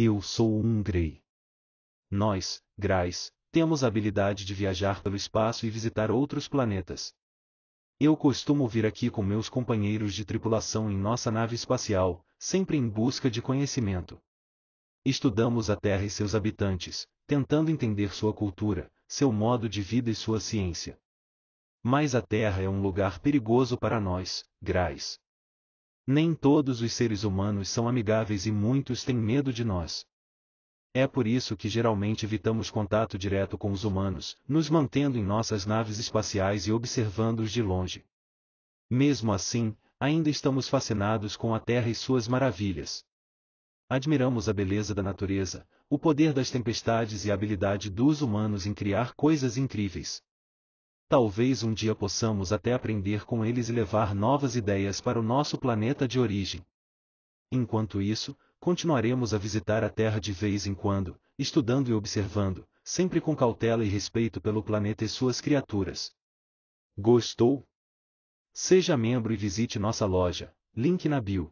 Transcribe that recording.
Eu sou um Grey. Nós, Grais, temos a habilidade de viajar pelo espaço e visitar outros planetas. Eu costumo vir aqui com meus companheiros de tripulação em nossa nave espacial, sempre em busca de conhecimento. Estudamos a Terra e seus habitantes, tentando entender sua cultura, seu modo de vida e sua ciência. Mas a Terra é um lugar perigoso para nós, Grais. Nem todos os seres humanos são amigáveis e muitos têm medo de nós. É por isso que geralmente evitamos contato direto com os humanos, nos mantendo em nossas naves espaciais e observando-os de longe. Mesmo assim, ainda estamos fascinados com a Terra e suas maravilhas. Admiramos a beleza da natureza, o poder das tempestades e a habilidade dos humanos em criar coisas incríveis. Talvez um dia possamos até aprender com eles e levar novas ideias para o nosso planeta de origem. Enquanto isso, continuaremos a visitar a Terra de vez em quando, estudando e observando, sempre com cautela e respeito pelo planeta e suas criaturas. Gostou? Seja membro e visite nossa loja, link na bio.